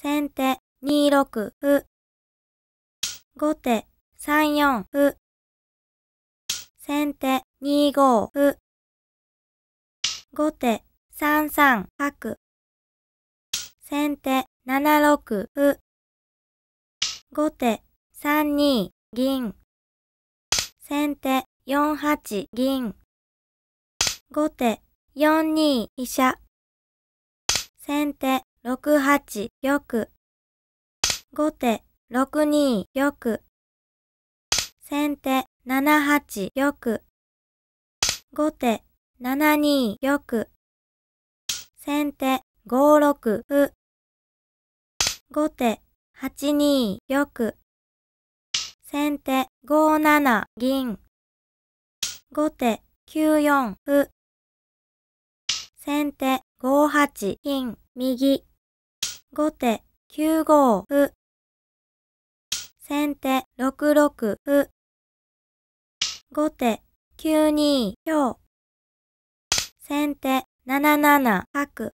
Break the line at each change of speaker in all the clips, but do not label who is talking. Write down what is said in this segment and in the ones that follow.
先手2六歩。後手3四歩。先手2五歩。後手3三角。先手7六歩。後手3二銀。先手4八銀。後手4二飛車。先手6八玉。後手6二玉。先手7八玉。後手7二玉。先手5六歩。後手8二玉。先手5七銀。後手9四歩。先手5八金右。後手9五歩。先手6六歩。後手9二強。先手7七角。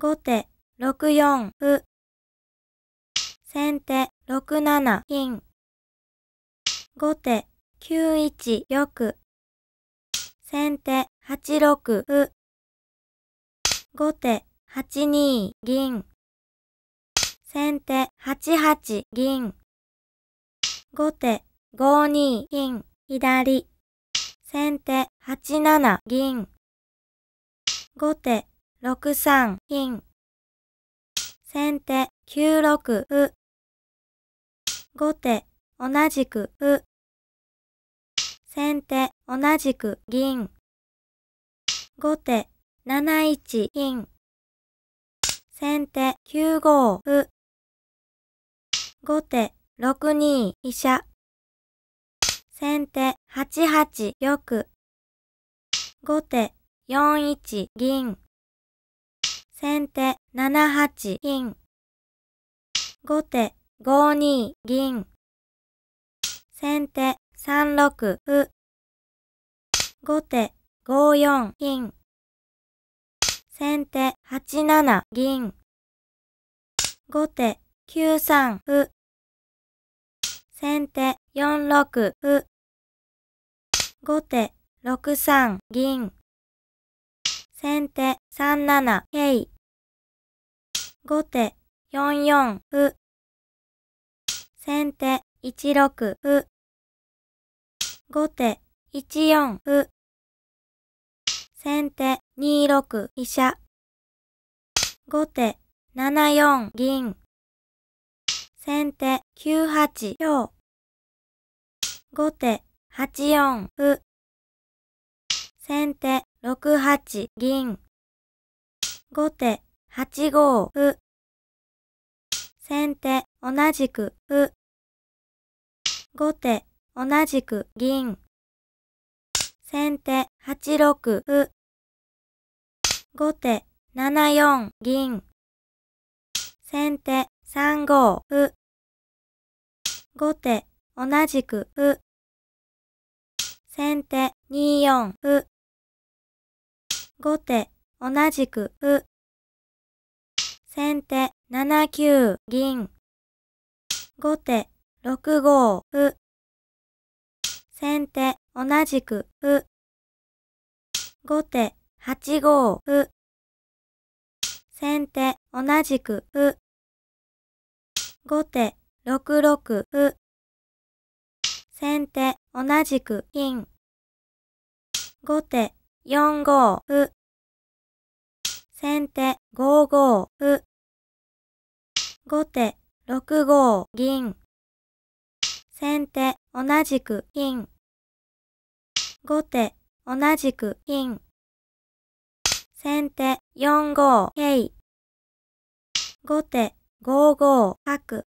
後手6四歩。先手6七金。後手9一玉。先手8六歩。後手8二銀。先手8八銀。後手5二金左。先手8七銀。後手6三金。先手9六歩。後手同じく歩。先手同じく銀。後手7一金。先手9五歩。後手6二飛車。先手8八玉。後手4一銀。先手7八金。後手5二銀。先手3六歩。後手5四金。先手8七銀。後手9三歩。先手4六歩。後手6三銀。先手3七桂。後手4四歩。先手1六歩。後手1四歩。先手2六飛車。後手7四銀。先手9八香。後手8四歩。先手6八銀。後手8五歩。先手同じく歩。後手同じく銀。先手8六歩。後手7四銀。先手3五歩。後手同じく歩。先手2四歩。後手同じく歩。先手7九銀。後手6五歩。先手同じく、う。後手、八五う。先手、同じく、う。後手、六六う。先手、同じく、金。後手、四五う。先手、五五う。後手、六五銀。先手、同じく、金。後手、同じく金。先手4五桂。後手5五角。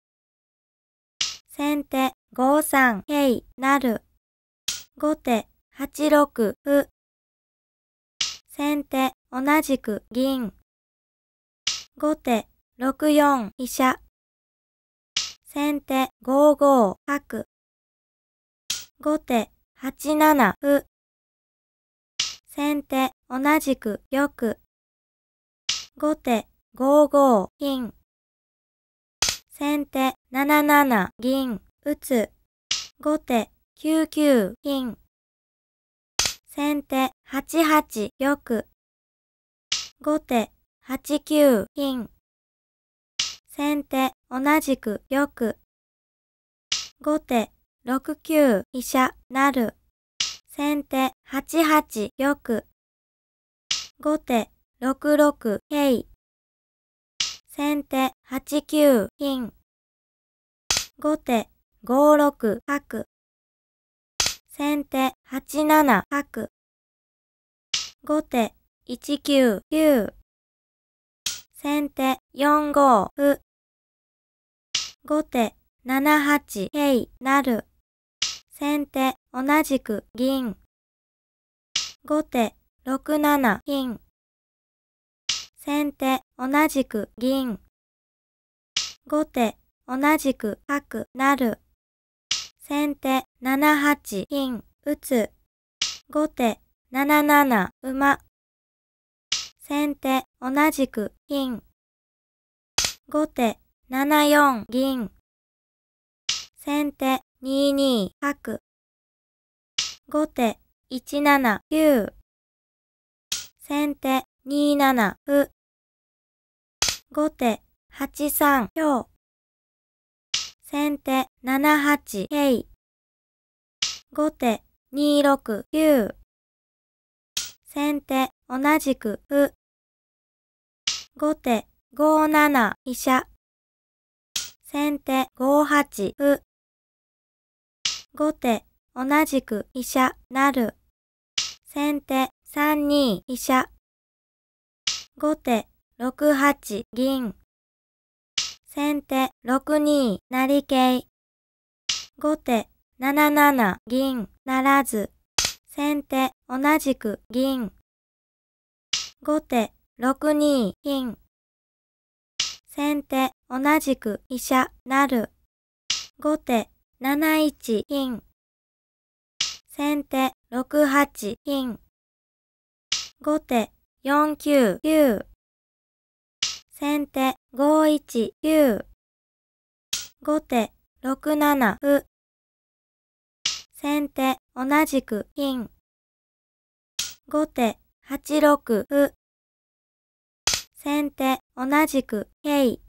先手5三桂なる。後手8六歩。先手同じく銀。後手6四飛車。先手5五角。後手8七歩。先手同じく玉。後手5五金。先手7七銀。打つ。後手9九金。先手8八玉。後手8九金。先手同じく玉。後手6九飛車なる。先手8八玉。後手6六桂。先手8九金。後手5六角。先手8七角。後手1九九。先手4五歩。後手7八桂なる。先手同じく銀。後手6七金。先手同じく銀。後手同じく角なる。先手7八金打つ。後手7七馬。先手同じく金。後手7四銀。先手2二角。後手1七九。先手2七歩。後手8三強。先手7八桂。後手2六九。先手同じく歩。後手5七飛車。先手5八歩。後手、同じく飛車、なる。先手、三二飛車。後手、六八銀。先手、六二成形。後手、七七銀ならず。先手、同じく銀。後手、六二金。先手、同じく飛車、なる。後手、7一金。先手6八金。後手4九九。先手5一九。後手6七歩。先手同じく金。後手8六歩。先手同じく桂。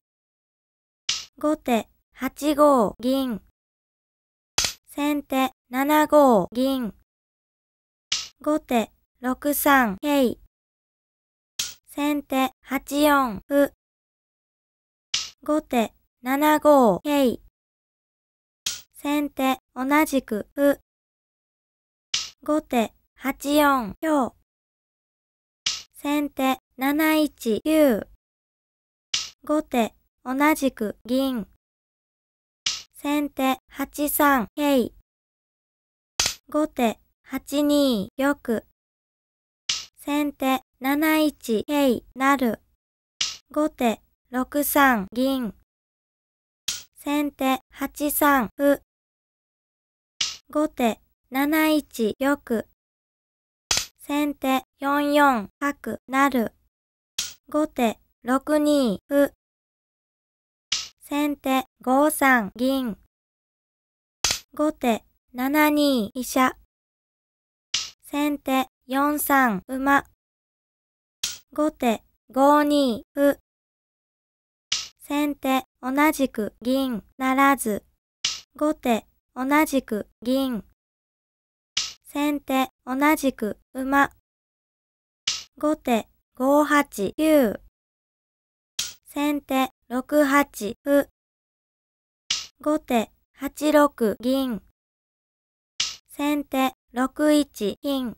後手8五銀。先手7五銀。後手6三桂。先手8四歩。後手7五桂。先手同じく歩。後手8四強。先手7一九。後手同じく銀。先手8三桂。後手8二玉。先手7一桂なる。後手6三銀。先手8三歩。後手7一玉。先手4四角なる。後手6二歩。先手5三銀。後手7二飛車。先手4三馬。後手5二歩。先手同じく銀ならず。後手同じく銀。先手同じく馬。後手5八9。先手六八歩。後手八六銀。先手六一金。